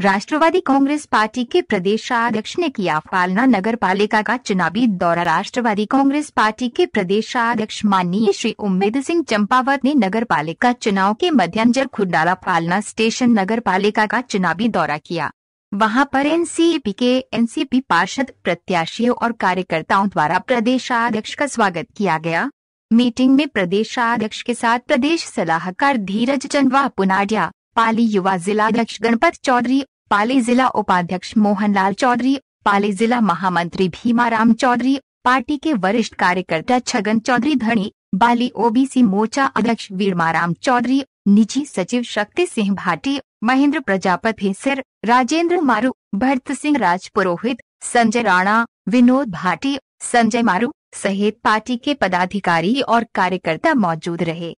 राष्ट्रवादी Congress party के प्रदेशाध्यक्ष ने किया फालना नगर पालिका का चुनावी दौरा राष्ट्रवादी कांग्रेस पार्टी के प्रदेशाध्यक्ष माननीय श्री उम्मेद सिंह चंपावत ने नगर पालिका चुनाव के मध्यांचल खुडाला फालना स्टेशन नगर पालिका का चुनावी दौरा किया वहां पर एनसीपी के एनसीपी पार्षद प्रत्याशियों और कार्यकर्ताओं द्वारा प्रदेशाध्यक्ष का स्वागत किया गया मीटिंग में प्रदेशाध्यक्ष के साथ प्रदेश सलाहकार धीरज चंदवा पुनाडिया पाली युवा जिलाध्यक्ष गणपत चौधरी पाली जिला उपाध्यक्ष मोहनलाल चौधरी पाली जिला महामंत्री भीमाराम चौधरी पार्टी के वरिष्ठ कार्यकर्ता छगन चौधरी धनी बाली ओबीसी मोर्चा अध्यक्ष वीरमाराम चौधरी निजी सचिव शक्ति सिंह भाटी महेंद्र प्रजापति सिर राजेंद्र मारू भरत सिंह राज पुरोहित संजय राणा विनोद भाटी संजय मारू सहित पार्टी के पदाधिकारी और कार्यकर्ता मौजूद रहे